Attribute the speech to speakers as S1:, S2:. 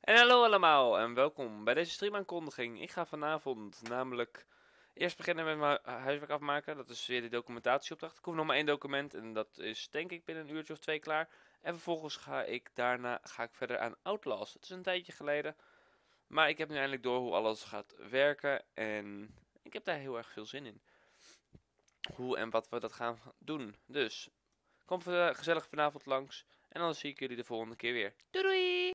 S1: En hallo allemaal en welkom bij deze streamaankondiging. Ik ga vanavond namelijk eerst beginnen met mijn huiswerk afmaken. Dat is weer de documentatieopdracht. Ik hoef nog maar één document en dat is denk ik binnen een uurtje of twee klaar. En vervolgens ga ik daarna ga ik verder aan Outlast. Het is een tijdje geleden, maar ik heb nu eindelijk door hoe alles gaat werken en ik heb daar heel erg veel zin in. Hoe en wat we dat gaan doen. Dus kom gezellig vanavond langs en dan zie ik jullie de volgende keer weer.
S2: Doei doei!